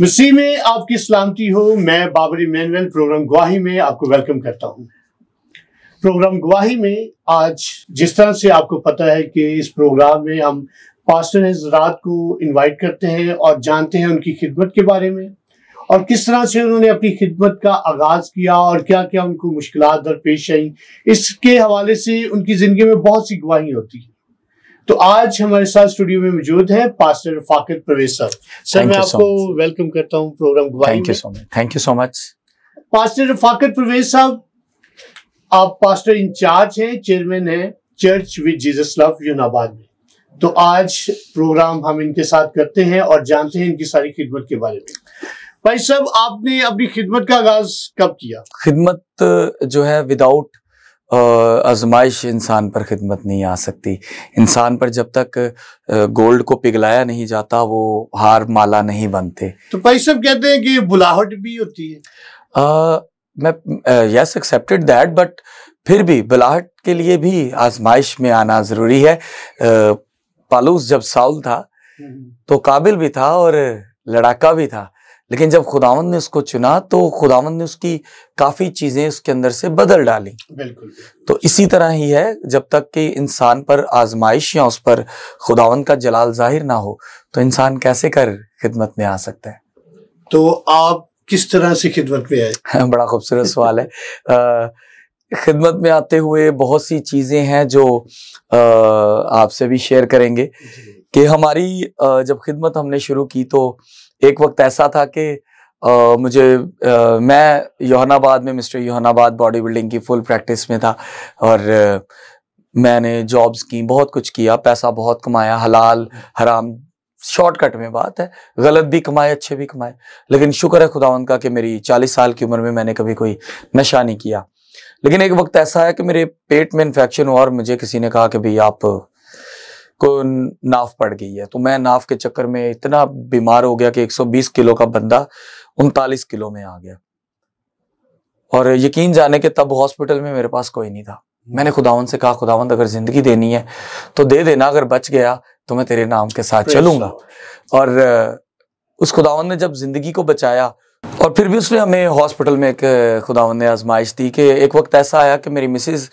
मसीह में आपकी सलामती हो मैं बाबरी मैनवेल प्रोग्राम गुवाही में आपको वेलकम करता हूं प्रोग्राम गुवाही में आज जिस तरह से आपको पता है कि इस प्रोग्राम में हम पास्टर हजरात को इनवाइट करते हैं और जानते हैं उनकी खिदमत के बारे में और किस तरह से उन्होंने अपनी खिदमत का आगाज किया और क्या क्या उनको मुश्किल दरपेश आई इसके हवाले से उनकी ज़िंदगी में बहुत सी गवाही होती है तो आज हमारे साथ स्टूडियो में मौजूद हैं pastor Fakir Parvez sir sir मैं आपको वेलकम करता हूं programme thank you so much thank you so much pastor Fakir Parvez साहब आप पास्टर इंचार्ज हैं चेयरमैन हैं church with Jesus love Youhanabad में तो आज प्रोग्राम हम इनके साथ करते हैं और जानते हैं इनकी सारी खिदमत के बारे में भाई साहब आपने अपनी खिदमत का आगाज कब किया खिदमत जो है विदाउट आजमाइश इंसान पर खिदमत नहीं आ सकती इंसान पर जब तक गोल्ड को पिघलाया नहीं जाता वो हार माला नहीं बनते तो भाई सब कहते हैं कि बुलाहट भी होती है आ, मैं यस एक्सेप्टेड दैट बट फिर भी बुलाहट के लिए भी आजमाइश में आना ज़रूरी है आ, पालूस जब साउल था हम्म। तो काबिल भी था और लड़ाका भी था लेकिन जब खुदावन ने उसको चुना तो खुदावन ने उसकी काफ़ी चीज़ें उसके अंदर से बदल डाली बिल्कुल तो इसी तरह ही है जब तक कि इंसान पर आजमाइश या उस पर खुदावन का जलाल जाहिर ना हो तो इंसान कैसे कर खिदमत में आ सकता है तो आप किस तरह से खिदमत में आए बड़ा खूबसूरत सवाल है खिदमत में आते हुए बहुत सी चीज़ें हैं जो आपसे भी शेयर करेंगे कि हमारी जब खिदमत हमने शुरू की तो एक वक्त ऐसा था कि मुझे आ, मैं योहनाबाद में मिस्टर योहनाबाद बॉडी बिल्डिंग की फुल प्रैक्टिस में था और आ, मैंने जॉब्स की बहुत कुछ किया पैसा बहुत कमाया हलाल हराम शॉर्टकट में बात है गलत भी कमाए अच्छे भी कमाए लेकिन शुक्र है खुदावन का कि मेरी चालीस साल की उम्र में मैंने कभी कोई नशा नहीं किया लेकिन एक वक्त ऐसा है कि मेरे पेट में इन्फेक्शन हुआ और मुझे किसी ने कहा कि भाई आप को नाफ पड़ गई है तो मैं नाफ के चक्कर में इतना बीमार हो गया कि 120 किलो का बंदा उनतालीस किलो में आ गया और यकीन जाने के तब हॉस्पिटल में मेरे पास कोई नहीं था मैंने खुदावन से कहा खुदावंद अगर जिंदगी देनी है तो दे देना अगर बच गया तो मैं तेरे नाम के साथ चलूंगा और उस खुदावन ने जब जिंदगी को बचाया और फिर भी उसने हमें हॉस्पिटल में एक खुदा ने आजमाइश दी कि एक वक्त ऐसा आया कि मेरी मिसेज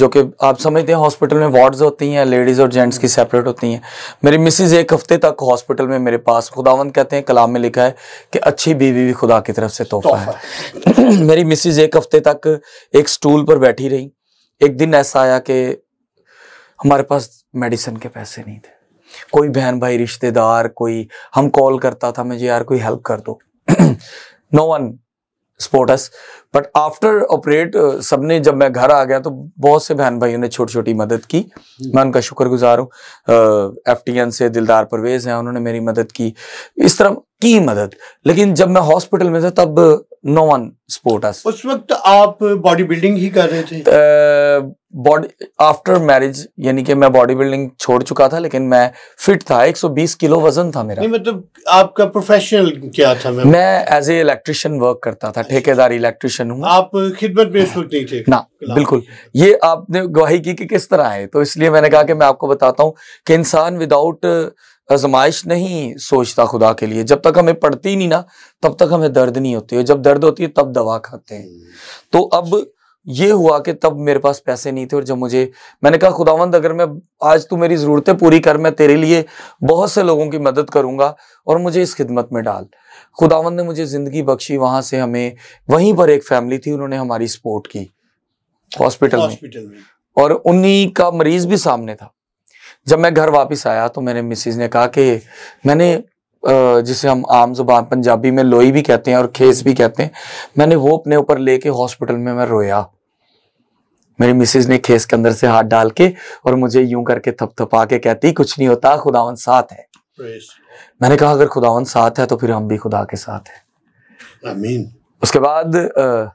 जो कि आप समझते हैं हॉस्पिटल में वार्ड्स होती हैं लेडीज़ और जेंट्स की सेपरेट होती हैं मेरी मिसिज एक हफ्ते तक हॉस्पिटल में मेरे पास खुदावंद कहते हैं कलाम में लिखा है कि अच्छी बीवी भी खुदा की तरफ से तोहफा है मेरी मिसिस एक हफ्ते तक एक स्टूल पर बैठी रही एक दिन ऐसा आया कि हमारे पास मेडिसिन के पैसे नहीं थे कोई बहन भाई रिश्तेदार कोई हम कॉल करता था मुझे यार कोई हेल्प कर दो no one sports but after operate सबने जब मैं घर आ गया तो बहुत से बहन भाइयों ने छोटी छोटी मदद की मैं उनका शुक्रगुजार हूँ एफ टी एन से दिलदार परवेज हैं उन्होंने मेरी मदद की इस तरह की मदद लेकिन जब मैं हॉस्पिटल में था तब नो वन सपोर्ट अस उस वक्त आप बॉडी बिल्डिंग ही कर रहे थे बॉडी आफ्टर मैरिज यानी कि मैं बॉडी बिल्डिंग छोड़ चुका था लेकिन मैं फिट था 120 किलो वजन था मेरा नहीं मतलब आपका प्रोफेशनल क्या था मैं मैं एज ए इलेक्ट्रिशियन वर्क करता था ठेकेदार इलेक्ट्रिशियन हूँ आप खिदमत में इस नहीं थे ना बिल्कुल ये आपने गवाही की कि किस तरह है तो इसलिए मैंने कहा कि मैं आपको बताता हूँ कि इंसान विदाउट आजमाइश नहीं सोचता खुदा के लिए जब तक हमें पड़ती नहीं ना तब तक हमें दर्द नहीं होती है जब दर्द होती है तब दवा खाते हैं हम्म। तो अब ये हुआ कि तब मेरे पास पैसे नहीं थे और जब मुझे मैंने कहा खुदावंद अगर मैं आज तू मेरी ज़रूरतें पूरी कर मैं तेरे लिए बहुत से लोगों की मदद करूंगा और मुझे इस खिदमत में डाल खुदावंद ने मुझे ज़िंदगी बख्शी वहां से हमें वहीं पर एक फैमिली थी उन्होंने हमारी सपोर्ट की हॉस्पिटल में।, में और उन्हीं का मरीज भी सामने था जब मैं घर वापस आया तो मैंने मिसिज ने कहा कि मैंने जिसे हम आम जुबान पंजाबी में लोई भी कहते हैं और खेस भी कहते हैं मैंने वो अपने ऊपर लेके हॉस्पिटल में मैं रोया मेरी मिसेज ने खेस के अंदर से हाथ डाल के और मुझे यूं करके थपथपा के कहती कुछ नहीं होता खुदावन साथ है मैंने कहा अगर खुदावन साथ है तो फिर हम भी खुदा के साथ है उसके बाद आ,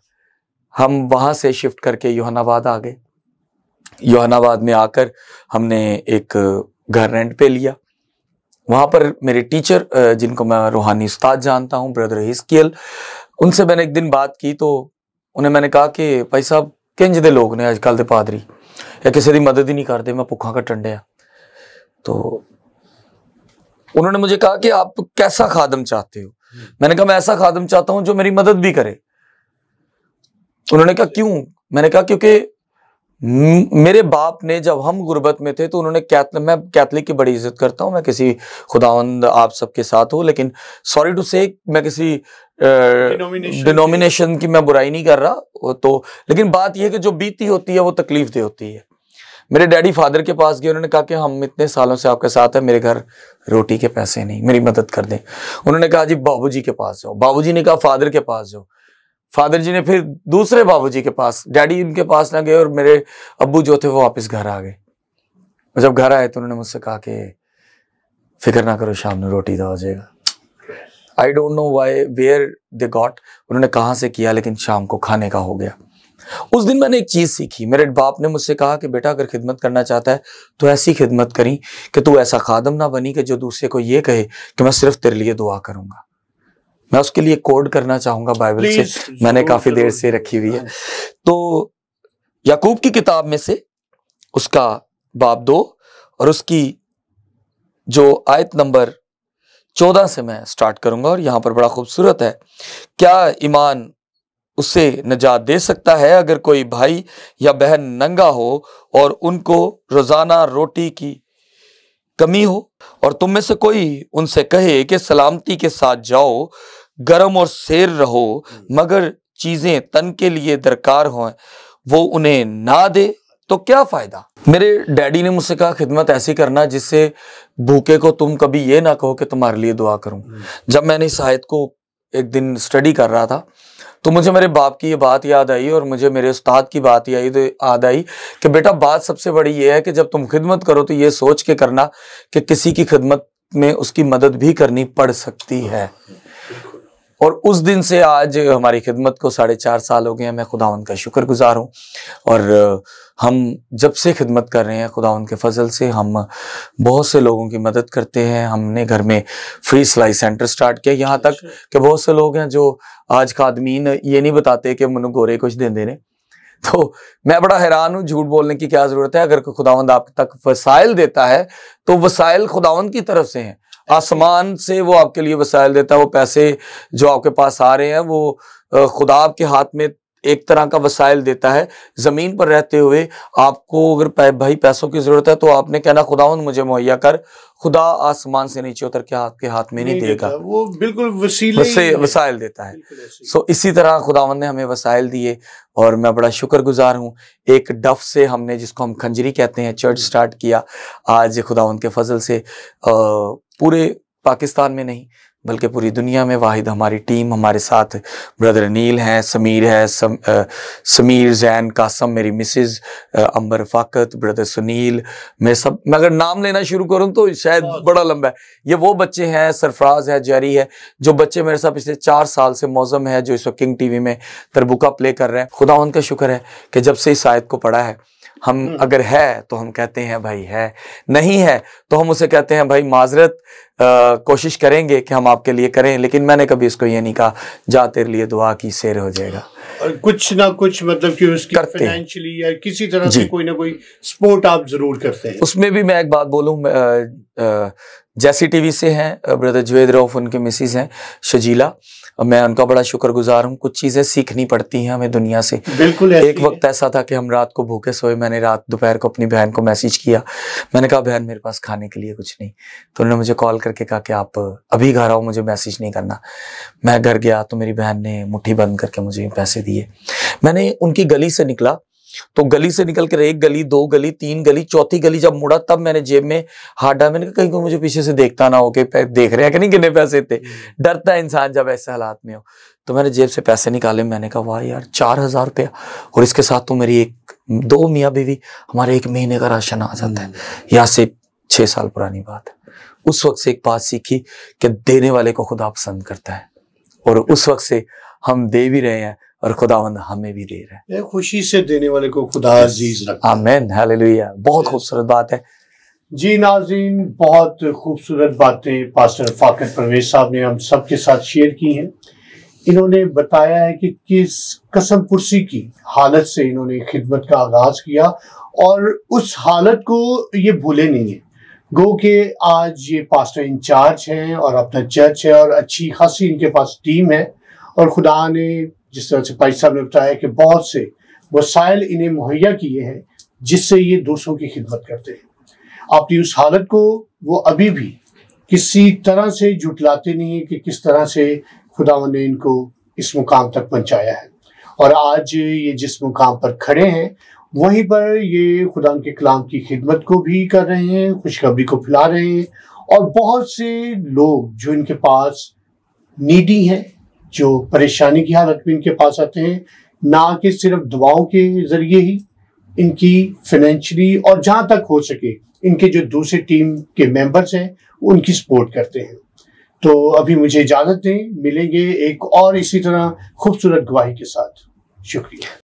हम वहां से शिफ्ट करके योहनाबाद आ गए योहनाबाद में आकर हमने एक घर रेंट पे लिया वहाँ पर मेरे टीचर जिनको मैं रूहानी उस्ताद जानता हूँ ब्रदर हिस्कियल उनसे मैंने एक दिन बात की तो उन्हें मैंने कहा कि भाई साहब किंज दे लोग ने अजकल दे पादरी या किसी की मदद ही नहीं करते मैं भुखा का डे तो उन्होंने मुझे कहा कि आप कैसा खादम चाहते हो मैंने कहा मैं ऐसा खादम चाहता हूं जो मेरी मदद भी करे उन्होंने कहा क्यों मैंने कहा क्योंकि मेरे बाप ने जब हम गुर्बत में थे तो उन्होंने कैथलिक मैं कैथलिक की बड़ी इज्जत करता हूँ मैं किसी खुदावंद आप सबके साथ हूँ लेकिन सॉरी टू से मैं किसी डिनोमिनेशन की मैं बुराई नहीं कर रहा तो लेकिन बात यह कि जो बीती होती है वो तकलीफ दे होती है मेरे डैडी फादर के पास गए उन्होंने कहा कि हम इतने सालों से आपके साथ हैं मेरे घर रोटी के पैसे नहीं मेरी मदद कर दें उन्होंने कहा जी बाबूजी के पास जाओ बाबूजी ने कहा फादर के पास जाओ फादर जी ने फिर दूसरे बाबूजी के पास डैडी उनके पास ना गए और मेरे अबू जो थे वो वापस घर आ गए जब घर आए तो उन्होंने मुझसे कहा कि फिक्र ना करो शाम में रोटी दवा तो जाएगा I don't know why where they got उन्होंने कहाँ से किया लेकिन शाम को खाने का हो गया उस दिन मैंने एक चीज़ सीखी मेरे बाप ने मुझसे कहा कि बेटा अगर खिदमत करना चाहता है तो ऐसी खिदमत करी कि तू ऐसा खादम ना बनी कि जो दूसरे को ये कहे कि मैं सिर्फ तेरे लिए दुआ करूंगा मैं उसके लिए कोड करना चाहूंगा बाइबल से मैंने काफी देर से रखी हुई है हाँ। तो याकूब की किताब में से उसका बाब दो और उसकी जो आयत नंबर चौदह से मैं स्टार्ट करूंगा और यहाँ पर बड़ा खूबसूरत है क्या ईमान उससे निजात दे सकता है अगर कोई भाई या बहन नंगा हो और उनको रोजाना रोटी की कमी हो और तुम में से कोई उनसे कहे कि सलामती के साथ जाओ गर्म और शेर रहो हम्म। मगर चीजें तन के लिए दरकार हों वो उन्हें ना दे तो क्या फ़ायदा मेरे डैडी ने मुझसे कहा खिदमत ऐसी करना जिससे भूखे को तुम कभी ये ना कहो कि तुम्हारे लिए दुआ करूं हम्म। जब मैंने शायद को एक दिन स्टडी कर रहा था तो मुझे मेरे बाप की ये बात याद आई और मुझे मेरे उस्ताद की बात याद याद आई कि बेटा बात सबसे बड़ी ये है कि जब तुम खिदमत करो तो ये सोच के करना कि किसी की खिदमत में उसकी मदद भी करनी पड़ सकती है हम्म। और उस दिन से आज हमारी खिदमत को साढ़े चार साल हो गए हैं मैं खुदा उनका शुक्र गुज़ार हूँ और हम जब से खिदमत कर रहे हैं खुदा उनके फजल से हम बहुत से लोगों की मदद करते हैं हमने घर में फ्री सिलाई सेंटर स्टार्ट किया यहाँ तक अच्छा। कि बहुत से लोग हैं जो आज का आदमीन ये नहीं बताते कि मनु गोरे कुछ दे देने तो मैं बड़ा हैरान हूँ झूठ बोलने की क्या ज़रूरत है अगर खुदावंद आप तक वसाइल देता है तो वसाइल खुदावंद की तरफ से हैं आसमान से वो आपके लिए वसायल देता है वो पैसे जो आपके पास आ रहे हैं वो खुदा आपके हाथ में एक तरह का वसायल देता है ज़मीन पर रहते हुए आपको अगर भाई पैसों की ज़रूरत है तो आपने कहना खुदा मुझे मुहैया कर खुदा आसमान से नीचे उतर के आपके हाथ में नहीं, नहीं देगा वो बिल्कुल वसीले वसायल देता है सो इसी तरह खुदावन ने हमें वसायल दिए और मैं बड़ा शुक्रगुजार हूँ एक डफ से हमने जिसको हम खंजरी कहते हैं चर्च हम्म। स्टार्ट किया आज खुदावन के फजल से आ, पूरे पाकिस्तान में नहीं बल्कि पूरी दुनिया में वाहिद हमारी टीम हमारे साथ ब्रदर नील हैं समीर है सम, आ, समीर जैन कासम मेरी मिसेज अंबर फाकत ब्रदर सुनील मैं सब मैं अगर नाम लेना शुरू करूं तो शायद बड़ा लंबा है ये वो बच्चे हैं सरफराज है जैरी है जो बच्चे मेरे साथ पिछले चार साल से मौजम है जो इस वक्त किंग टी में तरबुका प्ले कर रहे हैं खुदा उनका शुक्र है कि जब से इस आयत को पढ़ा है हम हम्म। अगर है तो हम कहते हैं भाई है नहीं है तो हम उसे कहते हैं भाई माजरत कोशिश करेंगे कि हम आपके लिए करें लेकिन मैंने कभी इसको ये नहीं कहा जा तेरे लिए दुआ की शेर हो जाएगा और कुछ ना कुछ मतलब कि उसकी फाइनेंशियली या किसी तरह से कोई ना कोई सपोर्ट आप जरूर करते हैं उसमें भी मैं एक बात बोलूं जैसी टीवी से हैं ब्रदर जुवेद रऊफ उनके मिसिज हैं शजीला मैं उनका बड़ा शुक्रगुजार हूँ कुछ चीज़ें सीखनी पड़ती हैं हमें दुनिया से बिल्कुल एक वक्त ऐसा था कि हम रात को भूखे सोए मैंने रात दोपहर को अपनी बहन को मैसेज किया मैंने कहा बहन मेरे पास खाने के लिए कुछ नहीं तो उन्होंने मुझे कॉल करके कहा कि आप अभी घर आओ मुझे मैसेज नहीं करना मैं घर गया तो मेरी बहन ने मुठ्ठी बंद करके मुझे पैसे दिए मैंने उनकी गली से निकला तो गली से निकल कर एक गली दो गली तीन गली चौथी गली जब मुड़ा तब मैंने जेब में हाथ डाल मैंने कहीं कोई मुझे पीछे से देखता ना हो कि देख रहे हैं कि नहीं कितने पैसे थे हम्म। डरता इंसान जब ऐसे हालात में हो तो मैंने जेब से पैसे निकाले मैंने कहा वाह यार चार हजार रुपया और इसके साथ तो मेरी एक दो मियाँ बीवी हमारे एक महीने का राशन आ जाता है हम्म। यहाँ से छः साल पुरानी बात है उस वक्त से एक बात सीखी कि देने वाले को खुदा पसंद करता है और उस वक्त से हम दे भी रहे हैं और खुदावंद हमें भी दे रहा है खुशी से देने वाले को खुदा अजीज रखा आमेन हालेलुया बहुत खूबसूरत बात है जी नाजीन बहुत खूबसूरत बातें पास्टर फाकर परवेज साहब ने हम सब के साथ शेयर की हैं इन्होंने बताया है कि किस कसम कुर्सी की हालत से इन्होंने खिदमत का आगाज़ किया और उस हालत को ये भूले नहीं है गो के आज ये पास्टर इंचार्ज हैं और अपना चर्च है और अच्छी खासी इनके पास टीम है और खुदा ने जिस तरह से भाई साहब ने बताया कि बहुत से वसाइल इन्हें मुहैया किए हैं जिससे ये दूसरों की खिदमत करते हैं आपकी उस हालत को वो अभी भी किसी तरह से जुटलाते नहीं है कि किस तरह से खुदा ने इनको इस मुकाम तक पहुंचाया है और आज ये जिस मुकाम पर खड़े हैं वहीं पर ये खुदा के कलाम की खिदमत को भी कर रहे हैं खुशखबरी को फैला रहे हैं और बहुत से लोग जो इनके पास नीडी हैं जो परेशानी की हालत में इनके पास आते हैं ना कि सिर्फ दवाओं के जरिए ही इनकी फाइनेंशली और जहाँ तक हो सके इनके जो दूसरे टीम के मेंबर्स हैं उनकी सपोर्ट करते हैं तो अभी मुझे इजाज़त दें मिलेंगे एक और इसी तरह खूबसूरत गवाही के साथ शुक्रिया